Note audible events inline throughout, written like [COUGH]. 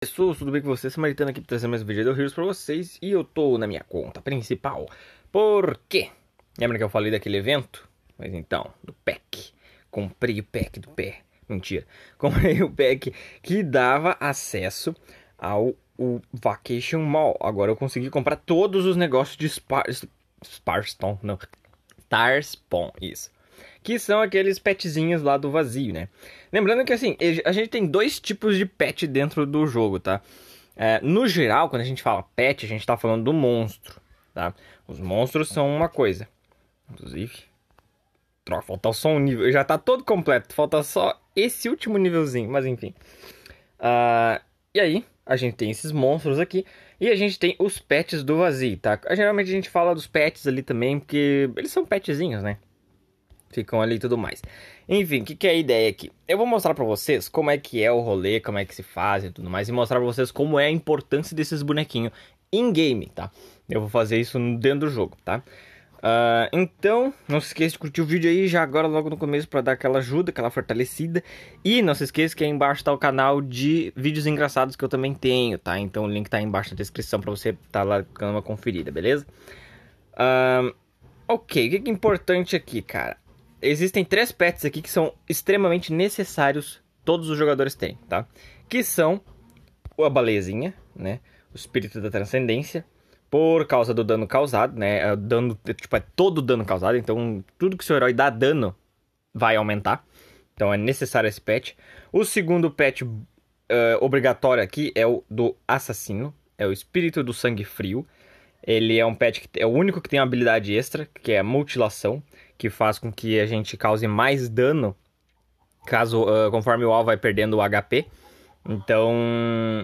pessoas, tudo bem com vocês? Samaritano aqui trazendo mais um vídeo do Heroes pra vocês e eu tô na minha conta principal. Por quê? Lembra que eu falei daquele evento? Mas então, do pack. Comprei o pack do pé. Mentira. [LAUGHS] Comprei o pack que dava acesso ao o Vacation Mall. Agora eu consegui comprar todos os negócios de Spar Sparston, não. Starspawn, isso que são aqueles petzinhos lá do vazio, né? Lembrando que assim, a gente tem dois tipos de pet dentro do jogo, tá? É, no geral, quando a gente fala pet, a gente tá falando do monstro, tá? Os monstros são uma coisa. Inclusive, troca, falta só um nível, já tá todo completo, falta só esse último nívelzinho, mas enfim. Uh, e aí, a gente tem esses monstros aqui e a gente tem os pets do vazio, tá? Geralmente a gente fala dos pets ali também, porque eles são petzinhos, né? ficam ali e tudo mais. Enfim, o que, que, é a ideia aqui? Eu vou mostrar para vocês como é que é o rolê, como é que se faz e tudo mais, e mostrar pra vocês como é a importância desses bonequinhos em game, tá? Eu vou fazer isso dentro do jogo, tá? Uh, então, não se esqueça de curtir o vídeo aí já agora logo no começo para dar aquela ajuda, aquela fortalecida. E não se esqueça que aí embaixo tá o canal de vídeos engraçados que eu também tenho, tá? Então o link tá aí embaixo na descrição para você tá lá dando uma conferida, beleza? Uh, ok, o que é importante aqui, cara? existem três pets aqui que são extremamente necessários todos os jogadores têm, tá? Que são a baleiazinha, né? O espírito da transcendência, por causa do dano causado, né? É o dano, é, tipo, é todo o dano causado, então tudo que seu herói dá dano vai aumentar. Então é necessário esse pet. O segundo pet uh, obrigatório aqui é o do assassino, é o espírito do sangue frio. Ele é um pet que é o único que tem uma habilidade extra, que é a mutilação que faz com que a gente cause mais dano caso uh, conforme o alvo vai perdendo o HP. Então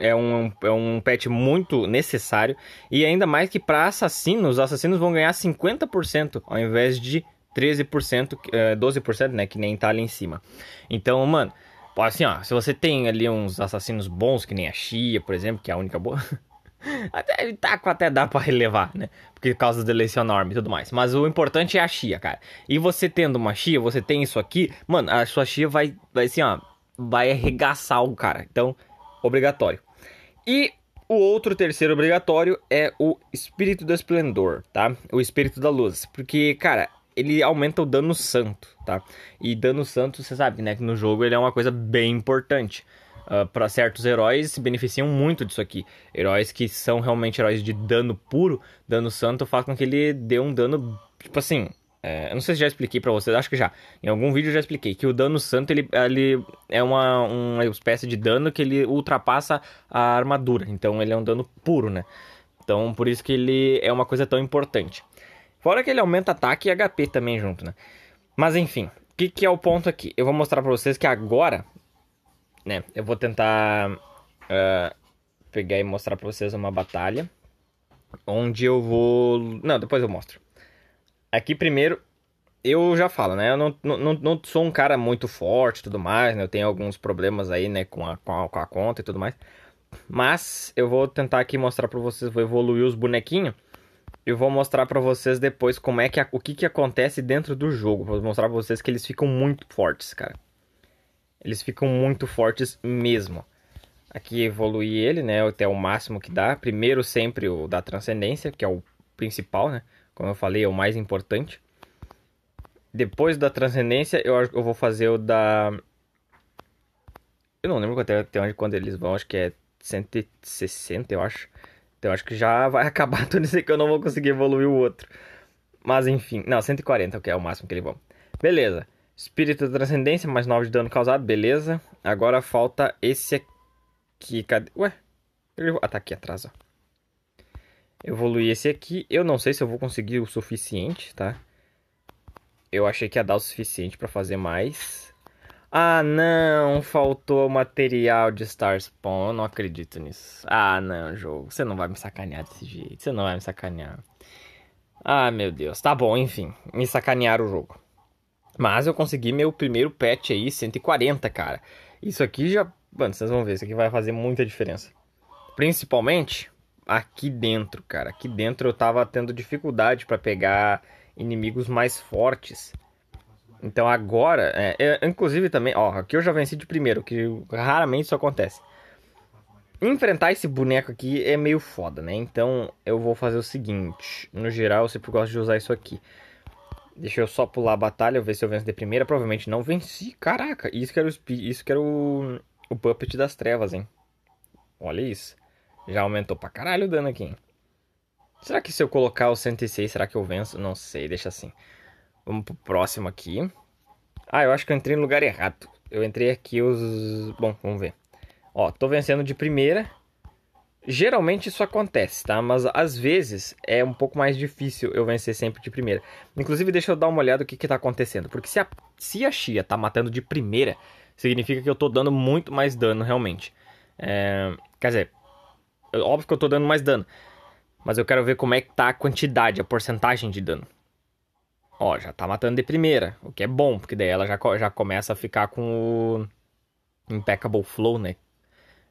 é um, é um pet muito necessário. E ainda mais que para assassinos, os assassinos vão ganhar 50% ao invés de 13%, 12%, eh, né? Que nem tá ali em cima. Então, mano, assim ó, se você tem ali uns assassinos bons, que nem a Chia, por exemplo, que é a única boa. [LAUGHS] [LAUGHS] Até taco até dá para relevar, né? Porque causa deleção enorme e tudo mais. Mas o importante é a chia, cara. E você tendo uma chia, você tem isso aqui, mano, a sua chia vai, vai assim, ó, vai arregaçar o cara. Então, obrigatório. E o outro terceiro obrigatório é o espírito do esplendor, tá? O espírito da luz, porque, cara, ele aumenta o dano santo, tá? E dano santo, você sabe, né, que no jogo ele é uma coisa bem importante uh, ah, para certos heróis se beneficiam muito disso aqui. Heróis que são realmente heróis de dano puro, dano santo, faz com que ele dê um dano, tipo assim. É, eu não sei se já expliquei para vocês, acho que já. Em algum vídeo eu já expliquei que o dano santo ele, ele é uma, uma espécie de dano que ele ultrapassa a armadura. Então ele é um dano puro, né? Então por isso que ele é uma coisa tão importante. Fora que ele aumenta ataque e HP também junto, né? Mas enfim, o que, que é o ponto aqui? Eu vou mostrar para vocês que agora né? Eu vou tentar uh, pegar e mostrar pra vocês uma batalha. Onde eu vou... Não, depois eu mostro. Aqui primeiro, eu já falo, né? Eu não, não, não sou um cara muito forte e tudo mais, né? Eu tenho alguns problemas aí, né? Com a, com a, com a conta e tudo mais. Mas eu vou tentar aqui mostrar pra vocês, vou evoluir os bonequinhos. Eu vou mostrar para vocês depois como é que o que, que acontece dentro do jogo. Vou mostrar pra vocês que eles ficam muito fortes, cara eles ficam muito fortes mesmo. Aqui evoluir ele, né, até o máximo que dá. Primeiro sempre o da transcendência, que é o principal, né? Como eu falei, é o mais importante. Depois da transcendência, eu, acho que eu vou fazer o da eu não lembro até, até onde quando eles vão, acho que é 160, eu acho. Então acho que já [LAUGHS] vai acabar tudo isso que eu não vou conseguir evoluir o outro. Mas enfim, não, 140 que é o máximo que eles vão. Beleza. Espírito da Transcendência, mais 9 de dano causado, beleza. Agora falta esse aqui. Cadê? Ué? Ele... Ah, tá aqui atrás, ó. Evoluir esse aqui. Eu não sei se eu vou conseguir o suficiente, tá? Eu achei que ia dar o suficiente para fazer mais. Ah, não! Faltou material de Star Spawn. Eu não acredito nisso. Ah, não, jogo. Você não vai me sacanear desse jeito. Você não vai me sacanear. Ah, meu Deus. Tá bom, enfim. Me sacanearam o jogo. Mas eu consegui meu primeiro patch aí, 140, cara. Isso aqui já. Mano, vocês vão ver, isso aqui vai fazer muita diferença. Principalmente aqui dentro, cara. Aqui dentro eu tava tendo dificuldade para pegar inimigos mais fortes. Então agora, é, é, inclusive também, ó, aqui eu já venci de primeiro, que raramente isso acontece. Enfrentar esse boneco aqui é meio foda, né? Então eu vou fazer o seguinte, no geral eu sempre gosto de usar isso aqui. Deixa eu só pular a batalha, ver se eu venço de primeira. Provavelmente não venci. Caraca, isso que era o, isso que era o, o Puppet das Trevas, hein? Olha isso. Já aumentou pra caralho o dano aqui, hein? Será que se eu colocar o 106, será que eu venço? Não sei, deixa assim. Vamos pro próximo aqui. Ah, eu acho que eu entrei no lugar errado. Eu entrei aqui os... Bom, vamos ver. Ó, tô vencendo de primeira. Geralmente isso acontece, tá? Mas às vezes é um pouco mais difícil eu vencer sempre de primeira. Inclusive, deixa eu dar uma olhada o que, que tá acontecendo. Porque se a, se a tá matando de primeira, significa que eu tô dando muito mais dano realmente. É, quer dizer, é óbvio que eu tô dando mais dano. Mas eu quero ver como é que tá a quantidade, a porcentagem de dano. Ó, já tá matando de primeira, o que é bom, porque daí ela já, já começa a ficar com o Impeccable Flow, né?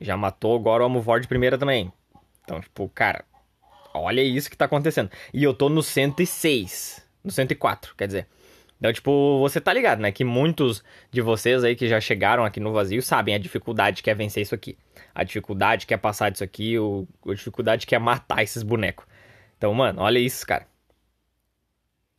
Já matou agora o Goro Amuvor de primeira também. Então, tipo, cara, olha isso que tá acontecendo. E eu tô no 106. No 104, quer dizer. Então, tipo, você tá ligado, né? Que muitos de vocês aí que já chegaram aqui no vazio sabem a dificuldade que é vencer isso aqui. A dificuldade que é passar disso aqui, o, a dificuldade que é matar esses bonecos. Então, mano, olha isso, cara.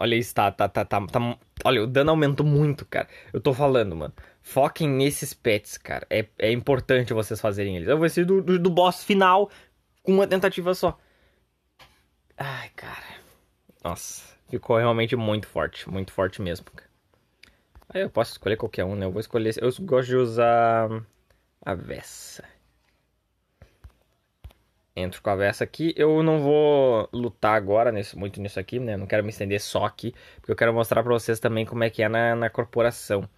Olha isso, tá, tá, tá, tá, tá. Olha, o dano aumentou muito, cara. Eu tô falando, mano. Foquem nesses pets, cara. É, é importante vocês fazerem eles. Eu vou ser do, do, do boss final com uma tentativa só. Ai, cara. Nossa, ficou realmente muito forte. Muito forte mesmo, Aí eu posso escolher qualquer um, né? Eu vou escolher. Eu gosto de usar a Vessa. Entro com a Vessa aqui. Eu não vou lutar agora nesse, muito nisso aqui, né? Eu não quero me estender só aqui. Porque eu quero mostrar pra vocês também como é que é na, na corporação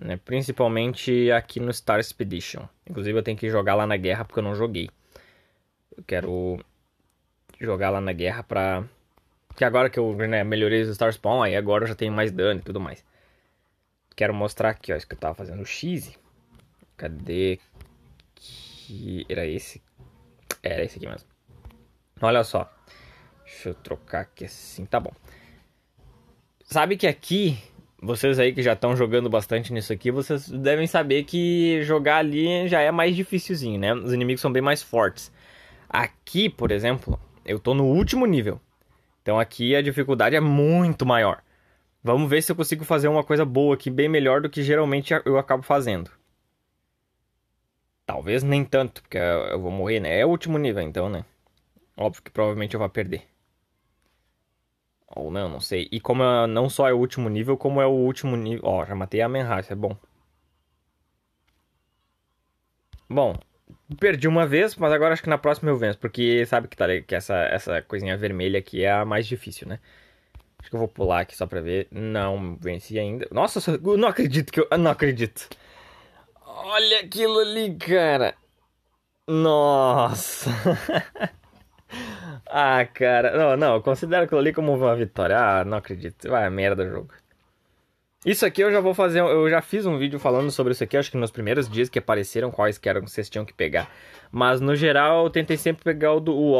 né? principalmente aqui no Star Expedition. Inclusive eu tenho que jogar lá na guerra porque eu não joguei. Eu quero jogar lá na guerra pra... Que agora que eu né, melhorei os Star Spawn, aí agora eu já tenho mais dano e tudo mais. Quero mostrar aqui, ó, isso que eu tava fazendo, o X. Cadê? Que... Era esse? Era esse aqui mesmo. Olha só. Deixa eu trocar aqui assim, tá bom. Sabe que aqui vocês aí que já estão jogando bastante nisso aqui, vocês devem saber que jogar ali já é mais dificilzinho, né? Os inimigos são bem mais fortes. Aqui, por exemplo, eu tô no último nível. Então aqui a dificuldade é muito maior. Vamos ver se eu consigo fazer uma coisa boa aqui, bem melhor do que geralmente eu acabo fazendo. Talvez nem tanto, porque eu vou morrer, né? É o último nível, então, né? Óbvio que provavelmente eu vou perder. Ou não, não sei. E como é, não só é o último nível, como é o último nível. Ó, já matei a Menrace, é bom. Bom, perdi uma vez, mas agora acho que na próxima eu venço, porque sabe que, tá, que essa, essa coisinha vermelha aqui é a mais difícil, né? Acho que eu vou pular aqui só pra ver. Não, venci ainda. Nossa, eu não acredito que eu. eu não acredito. Olha aquilo ali, cara. Nossa. [LAUGHS] Ah, cara. Não, não, considero aquilo ali como uma vitória. Ah, não acredito. Vai, merda o jogo. Isso aqui eu já vou fazer. Eu já fiz um vídeo falando sobre isso aqui, acho que nos primeiros dias que apareceram, quais que eram que vocês tinham que pegar. Mas no geral eu tentei sempre pegar o do o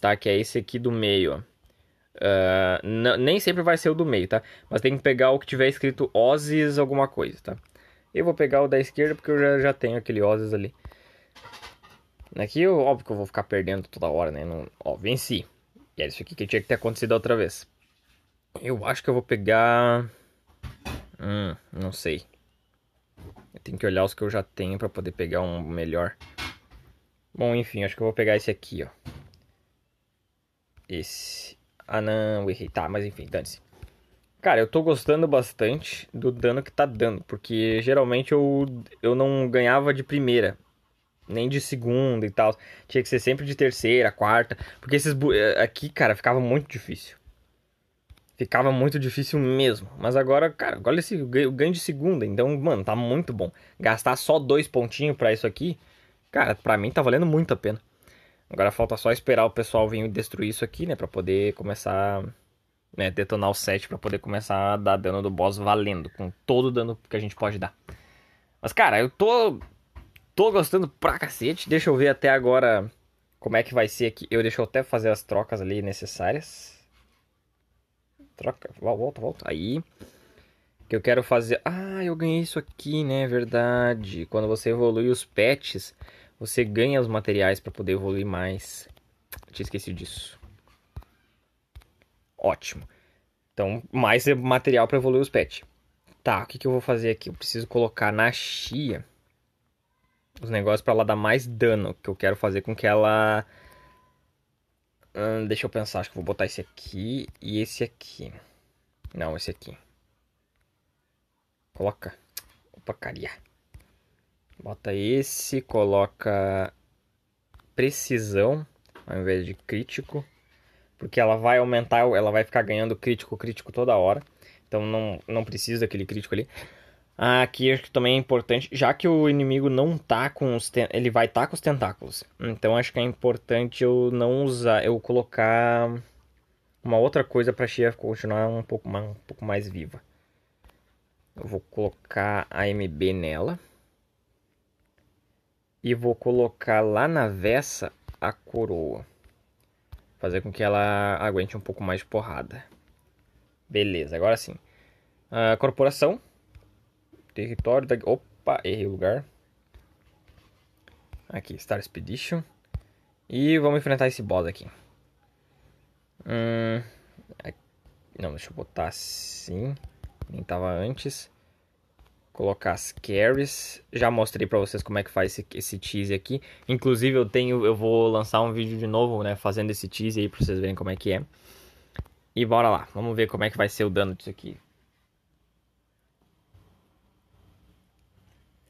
tá? Que é esse aqui do meio, uh, nem sempre vai ser o do meio, tá? Mas tem que pegar o que tiver escrito Ozis alguma coisa, tá? Eu vou pegar o da esquerda porque eu já, já tenho aquele Ozis ali. Aqui, é óbvio que eu vou ficar perdendo toda hora, né? Não, ó, venci. E é isso aqui que tinha que ter acontecido outra vez. Eu acho que eu vou pegar... Hum, não sei. Eu tenho que olhar os que eu já tenho para poder pegar um melhor. Bom, enfim, acho que eu vou pegar esse aqui, ó. Esse. Ah, não, errei. Tá, mas enfim, dane-se. Cara, eu tô gostando bastante do dano que tá dando, porque geralmente eu, eu não ganhava de primeira nem de segunda e tal. Tinha que ser sempre de terceira, quarta. Porque esses. Eh, aqui, cara, ficava muito difícil. Ficava muito difícil mesmo. Mas agora, cara, olha esse o ganho de segunda. Então, mano, tá muito bom. Gastar só dois pontinhos para isso aqui, cara, pra mim tá valendo muito a pena. Agora falta só esperar o pessoal vir destruir isso aqui, né? Pra poder começar. Né, detonar o set para poder começar a dar dano do boss valendo, com todo o dano que a gente pode dar. Mas, cara, eu tô Tô gostando pra cacete. Deixa eu ver até agora como é que vai ser aqui. Eu deixo até fazer as trocas ali necessárias. Troca, volta, volta. Aí. Que eu quero fazer. Ah, eu ganhei isso aqui, né? Verdade. Quando você evolui os pets, você ganha os materiais para poder evoluir mais. Eu tinha esquecido disso. Ótimo. Então, mais material para evoluir os pets. Tá, o que, que eu vou fazer aqui? Eu preciso colocar na chia os negócios para ela dar mais dano, que eu quero fazer com que ela... Hum, deixa eu pensar, acho que vou botar esse aqui e esse aqui. Não, esse aqui. Coloca. Opacaria. Bota esse, coloca precisão ao invés de crítico. Porque ela vai aumentar, ela vai ficar ganhando crítico, crítico toda hora. Então não, não precisa daquele crítico ali. Ah, aqui acho que também é importante, já que o inimigo não tá com os ele vai estar tá com os tentáculos. Então acho que é importante eu não usar, eu colocar uma outra coisa para a Shia continuar um pouco, mais, um pouco mais viva. Eu vou colocar a MB nela. E vou colocar lá na Vessa a coroa. Fazer com que ela aguente um pouco mais de porrada. Beleza, agora sim. A ah, corporação Território da. Opa, errei o lugar. Aqui, Star Expedition. E vamos enfrentar esse boss aqui. Hum, não, deixa eu botar assim. Nem tava antes. Colocar as carries. Já mostrei pra vocês como é que faz esse, esse tease aqui. Inclusive eu tenho, eu vou lançar um vídeo de novo, né? Fazendo esse tease aí pra vocês verem como é que é. E bora lá, vamos ver como é que vai ser o dano disso aqui.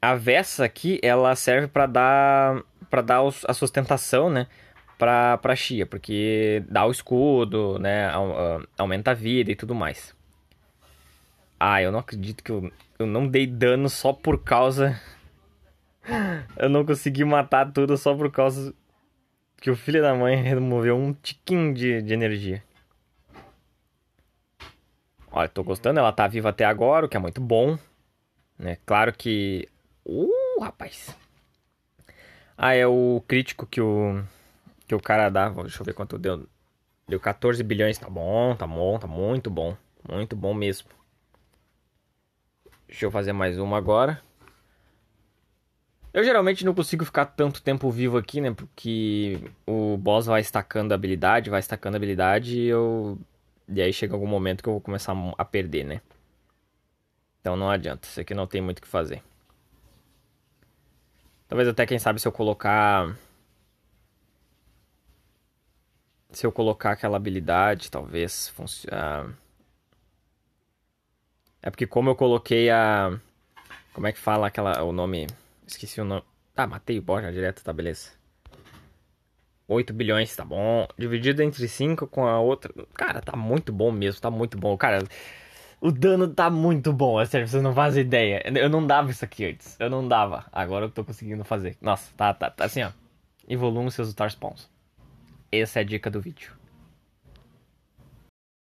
a Vessa aqui, ela serve para dar para dar os, a sustentação, né? Pra, pra Shia, porque dá o escudo, né? Aumenta a vida e tudo mais. Ah, eu não acredito que eu, eu não dei dano só por causa. [LAUGHS] eu não consegui matar tudo só por causa que o filho da mãe removeu um tiquinho de, de energia. Olha, tô gostando, ela tá viva até agora, o que é muito bom. Né? Claro que Uh, rapaz. Ah, é o crítico que o que o cara dá. Deixa eu ver quanto deu. Deu 14 bilhões, tá bom, tá bom, tá muito bom. Muito bom mesmo. Deixa eu fazer mais uma agora. Eu geralmente não consigo ficar tanto tempo vivo aqui, né? Porque o boss vai estacando habilidade, vai estacando habilidade e eu. E aí chega algum momento que eu vou começar a perder, né? Então não adianta, isso aqui não tem muito o que fazer. Talvez até, quem sabe, se eu colocar. Se eu colocar aquela habilidade, talvez funcione. Ah, é porque como eu coloquei a. Como é que fala aquela. o nome. Esqueci o nome. ah matei o Borja direto, tá, beleza. 8 bilhões, tá bom. Dividido entre 5 com a outra. Cara, tá muito bom mesmo, tá muito bom. Cara, o dano tá muito bom, é sério, vocês não fazem ideia. Eu não dava isso aqui antes. Eu não dava. Agora eu tô conseguindo fazer. Nossa, tá, tá, tá assim, ó. volume seus Star Spawns. Essa é a dica do vídeo.